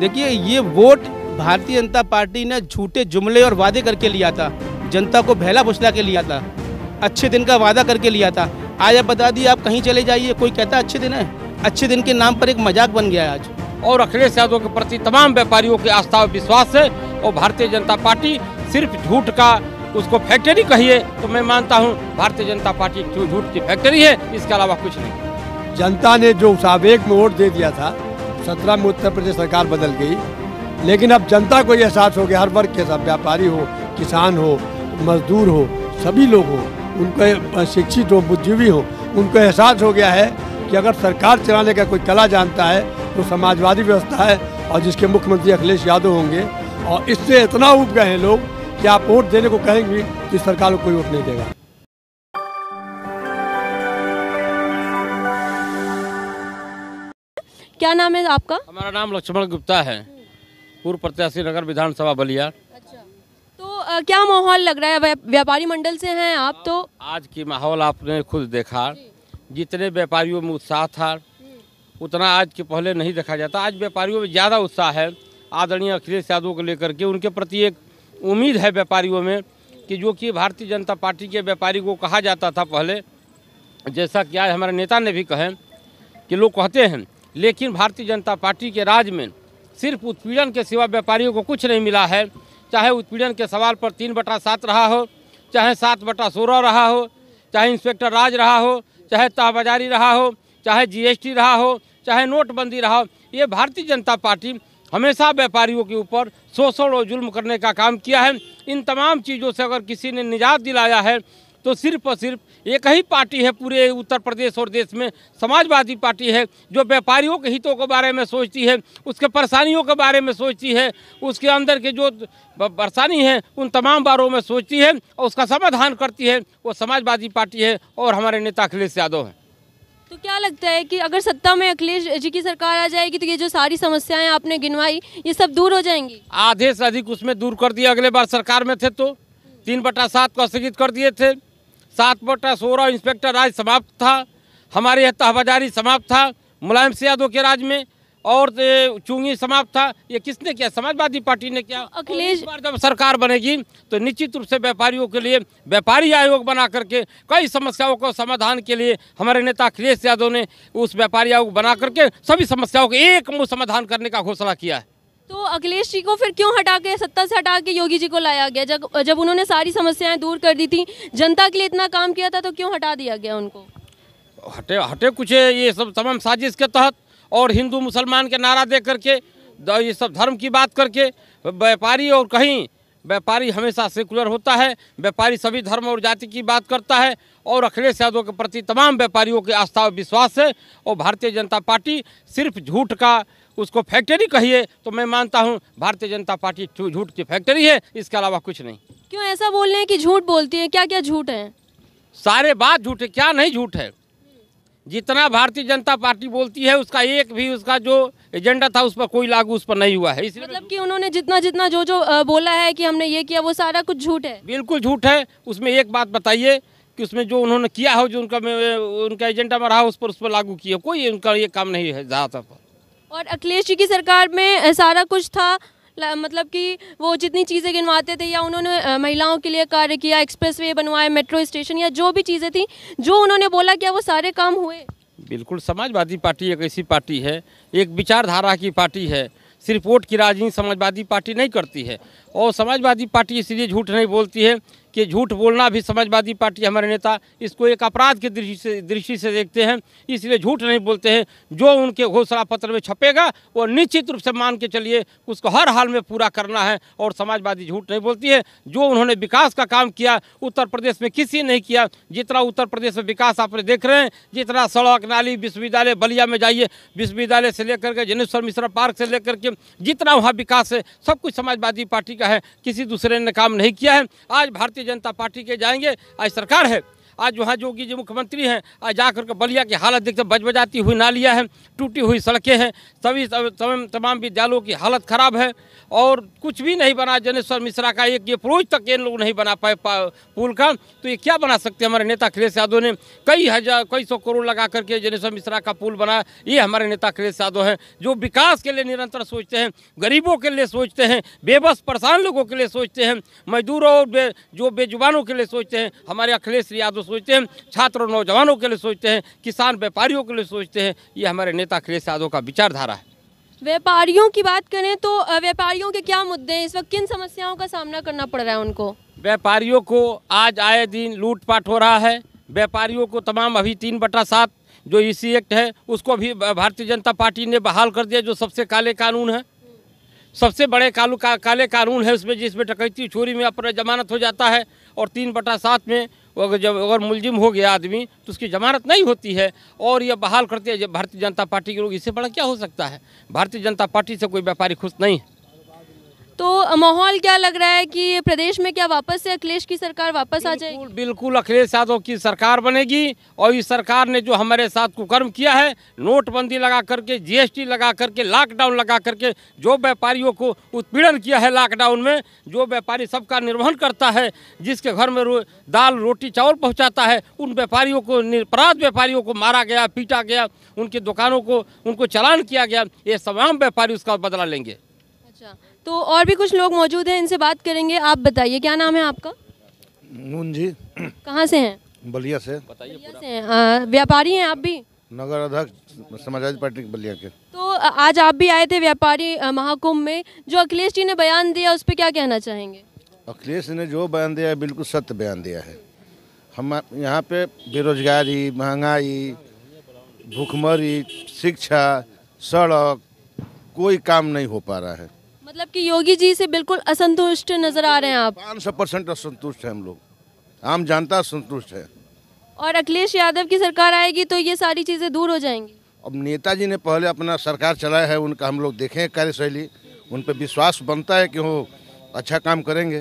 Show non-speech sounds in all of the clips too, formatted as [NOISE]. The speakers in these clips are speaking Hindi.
देखिए ये वोट भारतीय जनता पार्टी ने झूठे जुमले और वादे करके लिया था जनता को भैला भुसला के लिया था अच्छे दिन का वादा करके लिया था आज आप बता दिए आप कहीं चले जाइए कोई कहता अच्छे दिन है अच्छे दिन के नाम पर एक मजाक बन गया है आज और अखिलेश यादव के प्रति तमाम व्यापारियों की आस्था और विश्वास है और भारतीय जनता पार्टी सिर्फ झूठ का उसको फैक्ट्री कहिए तो मैं मानता हूँ भारतीय जनता पार्टी झूठ की फैक्ट्री है इसके अलावा कुछ नहीं जनता ने जो आवेग में वोट दे दिया था सत्रह में उत्तर प्रदेश सरकार बदल गई लेकिन अब जनता को ये एहसास हो गया हर वर्ग के साथ व्यापारी हो किसान हो मजदूर हो सभी लोग हो उनको शिक्षित हो बुद्धिजीवी हो उनको एहसास हो गया है कि अगर सरकार चलाने का कोई कला जानता है तो समाजवादी व्यवस्था है और जिसके मुख्यमंत्री अखिलेश यादव होंगे और इससे इतना उब गए हैं लोग कि आप वोट देने को कहेंगे कि सरकार को कोई वोट नहीं देगा क्या नाम है आपका हमारा नाम लक्ष्मण गुप्ता है पूर्व प्रत्याशी नगर विधानसभा बलिया अच्छा तो आ, क्या माहौल लग रहा है व्यापारी मंडल से हैं आप तो आज की माहौल आपने खुद देखा जितने व्यापारियों में उत्साह था हम्म। उतना आज के पहले नहीं देखा जाता आज व्यापारियों में ज़्यादा उत्साह है आदरणीय अखिलेश यादव को लेकर के उनके प्रति एक उम्मीद है व्यापारियों में कि जो कि भारतीय जनता पार्टी के व्यापारी को कहा जाता था पहले जैसा कि आज हमारे नेता ने भी कहे कि लोग कहते हैं लेकिन भारतीय जनता पार्टी के राज में सिर्फ उत्पीड़न के सिवा व्यापारियों को कुछ नहीं मिला है चाहे उत्पीड़न के सवाल पर तीन बटा सात रहा हो चाहे सात बटा सोलह रहा हो चाहे इंस्पेक्टर राज रहा हो चाहे ताहबाजारी रहा हो चाहे जीएसटी रहा हो चाहे नोटबंदी रहा हो ये भारतीय जनता पार्टी हमेशा व्यापारियों के ऊपर शोषण और जुल्म करने का काम किया है इन तमाम चीज़ों से अगर किसी ने निजात दिलाया है तो सिर्फ और सिर्फ एक ही पार्टी है पूरे उत्तर प्रदेश और देश में समाजवादी पार्टी है जो व्यापारियों के हितों के बारे में सोचती है उसके परेशानियों के बारे में सोचती है उसके अंदर के जो परेशानी है उन तमाम बारों में सोचती है और उसका समाधान करती है वो समाजवादी पार्टी है और हमारे नेता अखिलेश यादव हैं तो क्या लगता है कि अगर सत्ता में अखिलेश जी की सरकार आ जाएगी तो ये जो सारी समस्याएं आपने गिनवाई ये सब दूर हो जाएंगी आधे से अधिक उसमें दूर कर दिया अगले बार सरकार में थे तो तीन बटा सात को स्थगित कर दिए थे सात बटा सोलह इंस्पेक्टर राज समाप्त था हमारे यहाँ तहबाजारी समाप्त था मुलायम सिंह यादव के राज में और चुंगी समाप्त था ये किसने किया समाजवादी पार्टी ने किया अखिलेश बार जब सरकार बनेगी तो निश्चित रूप से व्यापारियों के लिए व्यापारी आयोग बना करके कई समस्याओं को समाधान के लिए हमारे नेता अखिलेश यादव ने उस व्यापारी आयोग बना करके सभी समस्याओं को एक मुँह समाधान करने का घोषणा किया है तो अखिलेश जी को फिर क्यों हटा के सत्ता से हटा के योगी जी को लाया गया जब जब उन्होंने सारी समस्याएं दूर कर दी थी जनता के लिए इतना काम किया था तो क्यों हटा दिया गया उनको हटे हटे कुछ ये सब तमाम साजिश के तहत और हिंदू मुसलमान के नारा दे करके ये सब धर्म की बात करके व्यापारी और कहीं व्यापारी हमेशा सेकुलर होता है व्यापारी सभी धर्म और जाति की बात करता है और अखिलेश यादव के प्रति तमाम व्यापारियों की आस्था और विश्वास है और भारतीय जनता पार्टी सिर्फ झूठ का उसको फैक्ट्री कहिए तो मैं मानता हूँ भारतीय जनता पार्टी झूठ की फैक्ट्री है इसके अलावा कुछ नहीं क्यों ऐसा बोल रहे हैं कि झूठ बोलती है क्या क्या झूठ है सारे बात झूठ है क्या नहीं झूठ है जितना भारतीय जनता पार्टी बोलती है उसका एक भी उसका जो एजेंडा था उस पर कोई लागू उस पर नहीं हुआ है इसलिए मतलब कि उन्होंने जितना जितना जो जो बोला है कि हमने ये किया वो सारा कुछ झूठ है बिल्कुल झूठ है उसमें एक बात बताइए कि उसमें जो उन्होंने किया हो जो उनका उनका एजेंडा में रहा उस पर उस पर लागू किया कोई उनका ये काम नहीं है ज़्यादातर और अखिलेश जी की सरकार में सारा कुछ था मतलब कि वो जितनी चीज़ें गिनवाते थे या उन्होंने महिलाओं के लिए कार्य किया एक्सप्रेस वे बनवाए मेट्रो स्टेशन या जो भी चीज़ें थी जो उन्होंने बोला क्या वो सारे काम हुए बिल्कुल समाजवादी पार्टी एक ऐसी पार्टी है एक विचारधारा की पार्टी है सिर्फ वोट की राजनीति समाजवादी पार्टी नहीं करती है और समाजवादी पार्टी इसलिए झूठ नहीं बोलती है कि झूठ बोलना भी समाजवादी पार्टी हमारे नेता इसको एक अपराध की दृष्टि से दृष्टि से देखते हैं इसलिए झूठ नहीं बोलते हैं जो उनके घोषणा पत्र में छपेगा वो निश्चित रूप से मान के चलिए उसको हर हाल में पूरा करना है और समाजवादी झूठ नहीं बोलती है जो उन्होंने विकास का काम किया उत्तर प्रदेश में किसी नहीं किया जितना उत्तर प्रदेश में विकास आपने देख रहे हैं जितना सड़क नाली विश्वविद्यालय बलिया में जाइए विश्वविद्यालय से लेकर के जनेश्वर मिश्रा पार्क से लेकर के जितना वहाँ विकास है सब कुछ समाजवादी पार्टी का है किसी दूसरे ने काम नहीं किया है आज भारतीय जनता पार्टी के जाएंगे आज सरकार है आज वहाँ जो कि जो मुख्यमंत्री हैं आज जा करके बलिया की हालत देखते बज बजाती हुई नालियाँ हैं टूटी हुई सड़कें हैं सभी तमाम विद्यालयों की हालत ख़राब है और कुछ भी नहीं बना जनेश्वर मिश्रा का एक ये प्रोज तक इन लोग नहीं बना पाए पुल का तो ये क्या बना सकते हमारे नेता अखिलेश यादव ने कई हज़ार कई सौ करोड़ लगा करके जनेश्वर मिश्रा का पुल बनाया ये हमारे नेता अखिलेश यादव हैं जो विकास के लिए निरंतर सोचते हैं गरीबों के लिए सोचते हैं बेबस परेशान लोगों के लिए सोचते हैं मजदूरों और जो बेजुबानों के लिए सोचते हैं हमारे अखिलेश यादव सोचते हैं छात्र और नौजवानों के लिए सोचते हैं किसान व्यापारियों के लिए सोचते हैं ये हमारे नेता अखिलेश यादव का विचारधारा है व्यापारियों की बात करें तो व्यापारियों के क्या मुद्दे हैं इस वक्त किन समस्याओं का सामना करना पड़ रहा है उनको व्यापारियों को आज आए दिन लूटपाट हो रहा है व्यापारियों को तमाम अभी तीन बटा सात जो ई e एक्ट है उसको भी भारतीय जनता पार्टी ने बहाल कर दिया जो सबसे काले कानून है सबसे बड़े कालू का, काले कानून है उसमें जिसमें टकैती चोरी में अपना जमानत हो जाता है और तीन बटा सात में अगर जब अगर मुलजिम हो गया आदमी तो उसकी जमानत नहीं होती है और यह बहाल करते हैं भारतीय जनता पार्टी के लोग इससे बड़ा क्या हो सकता है भारतीय जनता पार्टी से कोई व्यापारी खुश नहीं है तो माहौल क्या लग रहा है कि प्रदेश में क्या वापस से अखिलेश की सरकार वापस आ जाएगी बिल्कुल अखिलेश यादव की सरकार बनेगी और इस सरकार ने जो हमारे साथ कुकर्म किया है नोटबंदी लगा करके जीएसटी लगा करके लॉकडाउन लगा करके जो व्यापारियों को उत्पीड़न किया है लॉकडाउन में जो व्यापारी सबका निर्वहन करता है जिसके घर में रो, दाल रोटी चावल पहुँचाता है उन व्यापारियों को निरपराध व्यापारियों को मारा गया पीटा गया उनकी दुकानों को उनको चलान किया गया ये तमाम व्यापारी उसका बदला लेंगे अच्छा तो और भी कुछ लोग मौजूद हैं इनसे बात करेंगे आप बताइए क्या नाम है आपका नून जी कहाँ से हैं बलिया से बताइए व्यापारी हैं आप भी नगर अध्यक्ष समाजवादी पार्टी बलिया के तो आज आप भी आए थे व्यापारी महाकुंभ में जो अखिलेश जी ने बयान दिया उस पर क्या कहना चाहेंगे अखिलेश ने जो बयान दिया है बिल्कुल सत्य बयान दिया है हम यहाँ पे बेरोजगारी महंगाई भूखमरी शिक्षा सड़क कोई काम नहीं हो पा रहा है मतलब कि योगी जी से बिल्कुल असंतुष्ट नजर आ रहे हैं आप पाँच सौ परसेंट असंतुष्ट है हम लोग आम जनता संतुष्ट है और अखिलेश यादव की सरकार आएगी तो ये सारी चीज़ें दूर हो जाएंगी अब नेताजी ने पहले अपना सरकार चलाया है उनका हम लोग देखे कार्यशैली उन पर विश्वास बनता है की वो अच्छा काम करेंगे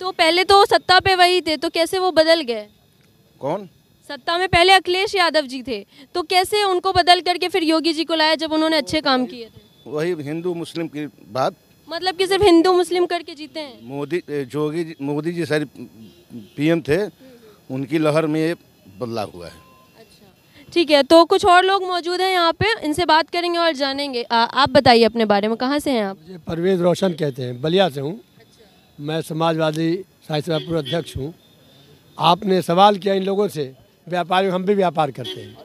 तो पहले तो सत्ता पे वही थे तो कैसे वो बदल गए कौन सत्ता में पहले अखिलेश यादव जी थे तो कैसे उनको बदल करके फिर योगी जी को लाया जब उन्होंने अच्छे काम किए थे वही हिंदू मुस्लिम की बात मतलब कि सिर्फ हिंदू मुस्लिम करके जीते हैं मोदी जोगी मोदी जी सर पीएम थे उनकी लहर में ये बदलाव हुआ है अच्छा, ठीक है तो कुछ और लोग मौजूद हैं यहाँ पे इनसे बात करेंगे और जानेंगे आ, आप बताइए अपने बारे में कहाँ से हैं आप परवेज रोशन कहते हैं बलिया से हूँ अच्छा। मैं समाजवादी साहित्य सभा पूर्व अध्यक्ष हूँ आपने सवाल किया इन लोगों से व्यापारी हम भी व्यापार करते हैं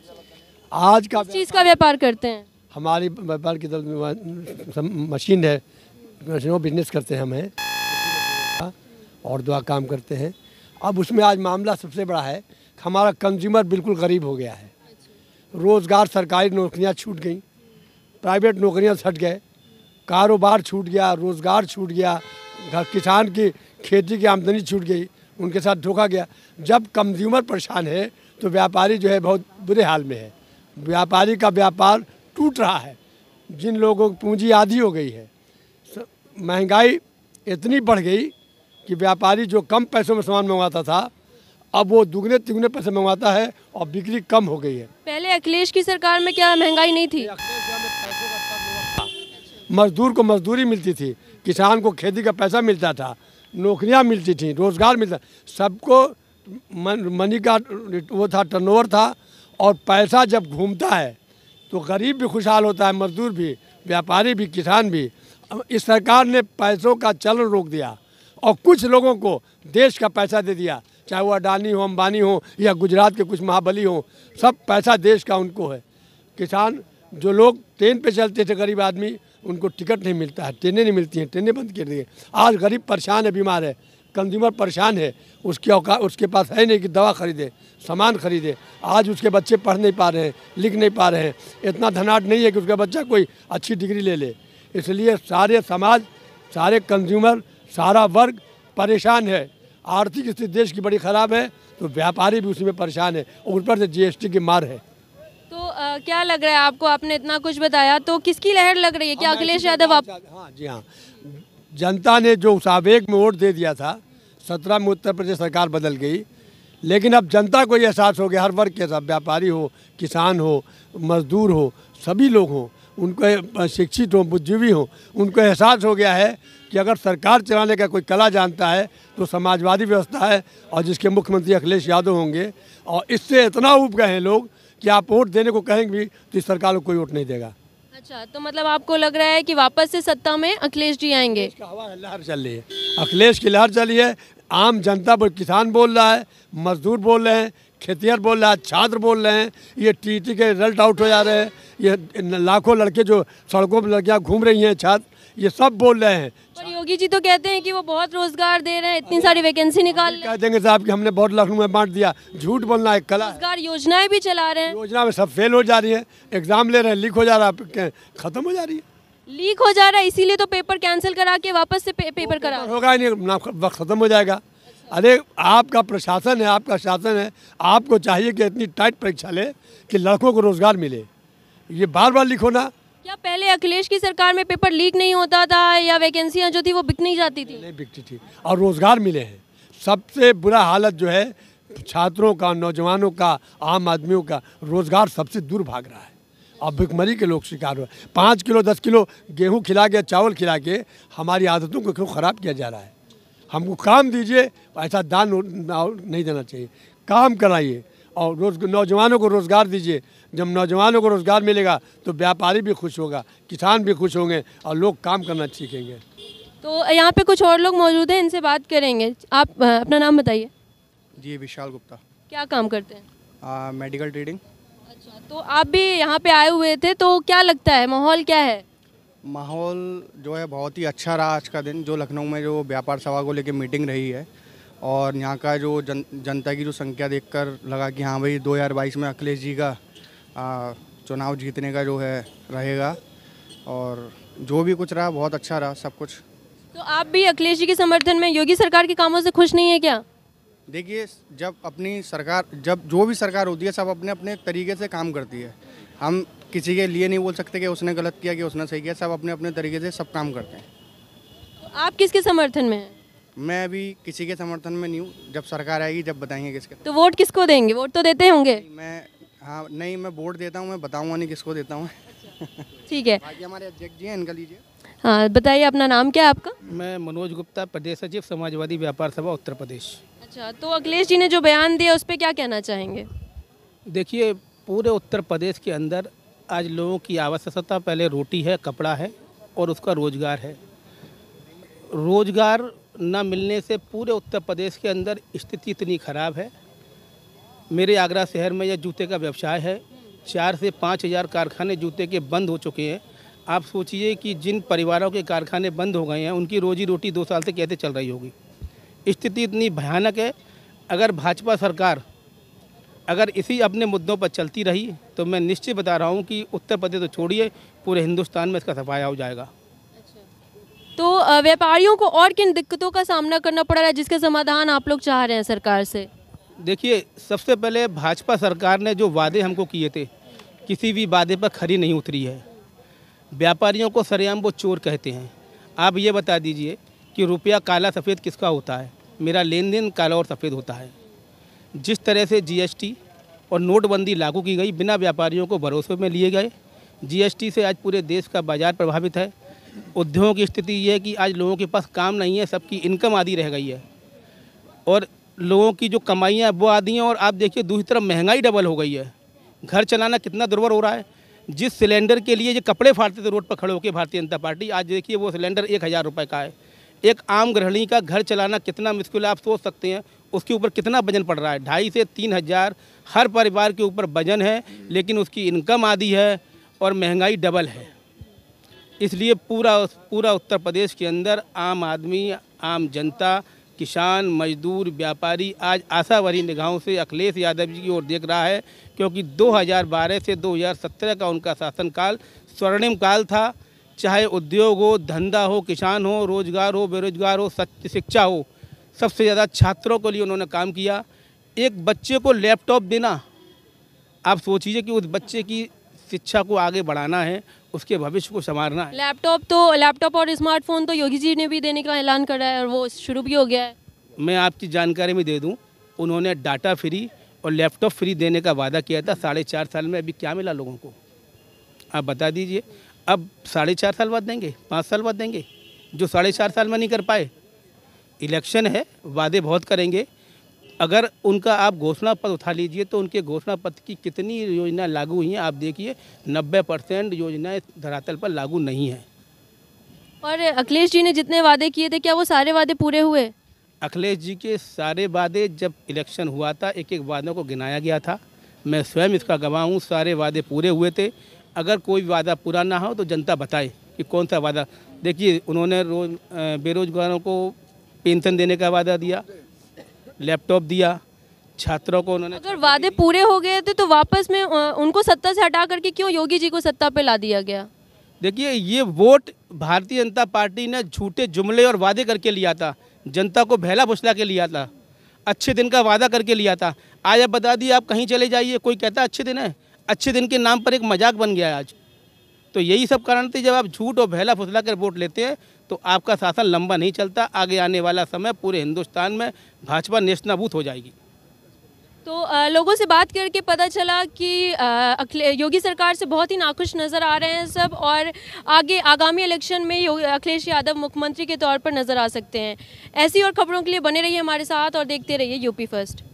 आज का चीज़ का व्यापार करते हैं हमारी व्यापार की तरफ मशीन है मशीनों बिजनेस करते हैं हमें और दुआ काम करते हैं अब उसमें आज मामला सबसे बड़ा है हमारा कंज्यूमर बिल्कुल गरीब हो गया है रोज़गार सरकारी नौकरियां छूट गई प्राइवेट नौकरियां छट गए कारोबार छूट गया रोज़गार छूट गया घर किसान की खेती की आमदनी छूट गई उनके साथ धोखा गया जब कंज्यूमर परेशान है तो व्यापारी जो है बहुत बुरे हाल में है व्यापारी का व्यापार टूट रहा है जिन लोगों की पूंजी आधी हो गई है महंगाई इतनी बढ़ गई कि व्यापारी जो कम पैसों में सामान मंगवाता था अब वो दुगने तिगुने पैसे मंगवाता है और बिक्री कम हो गई है पहले अखिलेश की सरकार में क्या महंगाई नहीं थी मजदूर को मजदूरी मिलती थी किसान को खेती का पैसा मिलता था नौकरियां मिलती थी रोजगार मिलता सबको मनी का वो था टर्नओवर था और पैसा जब घूमता है तो गरीब भी खुशहाल होता है मजदूर भी व्यापारी भी किसान भी इस सरकार ने पैसों का चलन रोक दिया और कुछ लोगों को देश का पैसा दे दिया चाहे वो अडानी हो अंबानी हो या गुजरात के कुछ महाबली हो सब पैसा देश का उनको है किसान जो लोग ट्रेन पे चलते थे गरीब आदमी उनको टिकट नहीं मिलता है ट्रेनें नहीं मिलती हैं ट्रेनें बंद कर दी आज गरीब परेशान है बीमार है कंज्यूमर परेशान है उसके औका उसके पास है नहीं कि दवा खरीदे सामान खरीदे आज उसके बच्चे पढ़ नहीं पा रहे हैं लिख नहीं पा रहे हैं इतना धनाट नहीं है कि उसका बच्चा कोई अच्छी डिग्री ले ले इसलिए सारे समाज सारे कंज्यूमर सारा वर्ग परेशान है आर्थिक स्थिति देश की बड़ी ख़राब है तो व्यापारी भी उसी में परेशान है ऊपर से जी की मार है तो आ, क्या लग रहा है आपको आपने इतना कुछ बताया तो किसकी लहर लग रही है क्या हाँ, अखिलेश यादव आप हाँ जी हाँ जनता ने जो उस आवेग में वोट दे दिया था सत्रह में उत्तर प्रदेश सरकार बदल गई लेकिन अब जनता को ये एहसास हो गया हर वर्ग के साथ व्यापारी हो किसान हो मजदूर हो सभी लोग हों उनको शिक्षित हों बुद्धिजीवी हों उनको एहसास हो गया है कि अगर सरकार चलाने का कोई कला जानता है तो समाजवादी व्यवस्था है और जिसके मुख्यमंत्री अखिलेश यादव होंगे और इससे इतना उब गए हैं लोग कि आप वोट देने को कहेंगे भी तो इस सरकार को कोई वोट नहीं देगा अच्छा तो मतलब आपको लग रहा है कि वापस से सत्ता में अखिलेश जी आएंगे लहर चल रही है अखिलेश की लहर चल रही है आम जनता पर किसान बोल रहा है मजदूर बोल रहे हैं खेतिहर बोल रहा है छात्र बोल रहे हैं ये टीटी के रिजल्ट आउट हो जा रहे हैं ये लाखों लड़के जो सड़कों पर लड़कियाँ घूम रही हैं छात्र ये सब बोल रहे हैं पर योगी जी तो कहते हैं कि वो बहुत रोजगार दे रहे हैं इतनी सारी वैकेंसी निकाल कह देंगे साहब कि हमने बहुत लखनऊ में बांट दिया झूठ बोलना एक कला रोजगार योजनाएं भी चला रहे हैं योजना में सब फेल हो जा रही है एग्जाम ले रहे हैं लीक हो जा रहा है खत्म हो जा रही है लीक हो जा रहा है इसीलिए तो पेपर कैंसिल करा के वापस से पे, पेपर करा होगा नहीं वक्त ख़त्म हो जाएगा अरे आपका प्रशासन है आपका शासन है आपको चाहिए कि इतनी टाइट परीक्षा ले कि लड़कों को रोज़गार मिले ये बार बार लिखो ना क्या पहले अखिलेश की सरकार में पेपर लीक नहीं होता था या वैकेंसियाँ जो थी वो बिक नहीं जाती थी नहीं बिकती थी और रोज़गार मिले हैं सबसे बुरा हालत जो है छात्रों का नौजवानों का आम आदमियों का रोज़गार सबसे दूर भाग रहा है अब भिकमरी के लोग शिकार हुए पाँच किलो दस किलो गेहूँ खिला के चावल खिला के हमारी आदतों को क्यों ख़राब किया जा रहा है हमको काम दीजिए ऐसा दान नहीं देना चाहिए काम कराइए और रोज नौजवानों को रोज़गार दीजिए जब नौजवानों को रोज़गार मिलेगा तो व्यापारी भी खुश होगा किसान भी खुश होंगे और लोग काम करना सीखेंगे तो यहाँ पे कुछ और लोग मौजूद हैं इनसे बात करेंगे आप अपना नाम बताइए जी विशाल गुप्ता क्या काम करते हैं आ, मेडिकल ट्रेडिंग अच्छा तो आप भी यहाँ पे आए हुए थे तो क्या लगता है माहौल क्या है माहौल जो है बहुत ही अच्छा रहा आज का दिन जो लखनऊ में जो व्यापार सभा को लेकर मीटिंग रही है और यहाँ का जो जन जनता की जो संख्या देखकर लगा कि हाँ भाई 2022 में अखिलेश जी का आ, चुनाव जीतने का जो है रहेगा और जो भी कुछ रहा बहुत अच्छा रहा सब कुछ तो आप भी अखिलेश जी के समर्थन में योगी सरकार के कामों से खुश नहीं है क्या देखिए जब अपनी सरकार जब जो भी सरकार होती है सब अपने अपने तरीके से काम करती है हम किसी के लिए नहीं बोल सकते कि उसने गलत किया कि उसने सही किया सब अपने अपने तरीके से सब काम करते हैं तो आप किसके समर्थन में हैं मैं अभी किसी के समर्थन में नहीं हूँ जब सरकार आएगी जब बताएंगे किसके तो वोट किसको देंगे वोट तो देते होंगे मैं हाँ नहीं मैं वोट देता हूँ मैं बताऊँगा नहीं किसको देता हूँ [LAUGHS] ठीक है बाकी हमारे अध्यक्ष जी हैं इनका लीजिए हाँ बताइए अपना नाम क्या है आपका मैं मनोज गुप्ता प्रदेश सचिव समाजवादी व्यापार सभा उत्तर प्रदेश अच्छा तो अखिलेश जी ने जो बयान दिया उस पर क्या कहना चाहेंगे देखिए पूरे उत्तर प्रदेश के अंदर आज लोगों की आवश्यकता पहले रोटी है कपड़ा है और उसका रोजगार है रोजगार न मिलने से पूरे उत्तर प्रदेश के अंदर स्थिति इतनी ख़राब है मेरे आगरा शहर में यह जूते का व्यवसाय है चार से पाँच हज़ार कारखाने जूते के बंद हो चुके हैं आप सोचिए कि जिन परिवारों के कारखाने बंद हो गए हैं उनकी रोजी रोटी दो साल से कैसे चल रही होगी स्थिति इतनी भयानक है अगर भाजपा सरकार अगर इसी अपने मुद्दों पर चलती रही तो मैं निश्चित बता रहा हूँ कि उत्तर प्रदेश तो छोड़िए पूरे हिंदुस्तान में इसका सफाया हो जाएगा तो व्यापारियों को और किन दिक्कतों का सामना करना पड़ रहा है जिसके समाधान आप लोग चाह रहे हैं सरकार से देखिए सबसे पहले भाजपा सरकार ने जो वादे हमको किए थे किसी भी वादे पर खरी नहीं उतरी है व्यापारियों को सरेआम वो चोर कहते हैं आप ये बता दीजिए कि रुपया काला सफ़ेद किसका होता है मेरा लेन देन काला और सफ़ेद होता है जिस तरह से जीएसटी और नोटबंदी लागू की गई बिना व्यापारियों को भरोसे में लिए गए जीएसटी से आज पूरे देश का बाज़ार प्रभावित है उद्योगों की स्थिति ये है कि आज लोगों के पास काम नहीं है सबकी इनकम आधी रह गई है और लोगों की जो कमाइयाँ वो आधी हैं और आप देखिए दूसरी तरफ महंगाई डबल हो गई है घर चलाना कितना दुर्भर हो रहा है जिस सिलेंडर के लिए ये कपड़े फाड़ते थे रोड पर खड़े होकर भारतीय जनता पार्टी आज देखिए वो सिलेंडर एक हज़ार रुपये का है एक आम गृहिणी का घर चलाना कितना मुश्किल है आप सोच सकते हैं उसके ऊपर कितना वजन पड़ रहा है ढाई से तीन हज़ार हर परिवार के ऊपर वजन है लेकिन उसकी इनकम आधी है और महंगाई डबल है इसलिए पूरा पूरा उत्तर प्रदेश के अंदर आम आदमी आम जनता किसान मजदूर व्यापारी आज आशा भरी निगाहों से अखिलेश यादव जी की ओर देख रहा है क्योंकि 2012 से 2017 का उनका शासनकाल स्वर्णिम काल था चाहे उद्योग हो धंधा हो किसान हो रोजगार हो बेरोजगार हो शिक्षा हो सबसे ज़्यादा छात्रों के लिए उन्होंने काम किया एक बच्चे को लैपटॉप देना आप सोचिए कि उस बच्चे की शिक्षा को आगे बढ़ाना है उसके भविष्य को संवारना है लैपटॉप तो लैपटॉप और स्मार्टफोन तो योगी जी ने भी देने का ऐलान करा है और वो शुरू भी हो गया है मैं आपकी जानकारी में दे दूँ उन्होंने डाटा फ्री और लैपटॉप फ्री देने का वादा किया था साढ़े चार साल में अभी क्या मिला लोगों को आप बता दीजिए अब साढ़े चार साल बाद देंगे पाँच साल बाद देंगे जो साढ़े चार साल में नहीं कर पाए इलेक्शन है वादे बहुत करेंगे अगर उनका आप घोषणा पत्र उठा लीजिए तो उनके घोषणा पत्र की कितनी योजना लागू हुई हैं आप देखिए 90 परसेंट योजनाएँ धरातल पर लागू नहीं हैं और अखिलेश जी ने जितने वादे किए थे क्या वो सारे वादे पूरे हुए अखिलेश जी के सारे वादे जब इलेक्शन हुआ था एक एक वादों को गिनाया गया था मैं स्वयं इसका गवाह हूँ सारे वादे पूरे हुए थे अगर कोई वादा पूरा ना हो तो जनता बताए कि कौन सा वादा देखिए उन्होंने रोज बेरोजगारों को पेंशन देने का वादा दिया लैपटॉप दिया छात्रों को उन्होंने अगर वादे पूरे हो गए थे तो वापस में उनको सत्ता से हटा करके क्यों योगी जी को सत्ता पे ला दिया गया देखिए ये वोट भारतीय जनता पार्टी ने झूठे जुमले और वादे करके लिया था जनता को भैला भुसला के लिया था अच्छे दिन का वादा करके लिया था आज आप बता दिए आप कहीं चले जाइए कोई कहता अच्छे दिन है अच्छे दिन के नाम पर एक मजाक बन गया आज तो यही सब कारण थे जब आप झूठ और भैला फुसला कर वोट लेते हैं तो आपका शासन लंबा नहीं चलता आगे आने वाला समय पूरे हिंदुस्तान में भाजपा नेशनाबूत हो जाएगी तो आ, लोगों से बात करके पता चला कि अखिलेश योगी सरकार से बहुत ही नाखुश नज़र आ रहे हैं सब और आगे आगामी इलेक्शन में अखिलेश यादव मुख्यमंत्री के तौर पर नज़र आ सकते हैं ऐसी और खबरों के लिए बने रहिए हमारे साथ और देखते रहिए यूपी फर्स्ट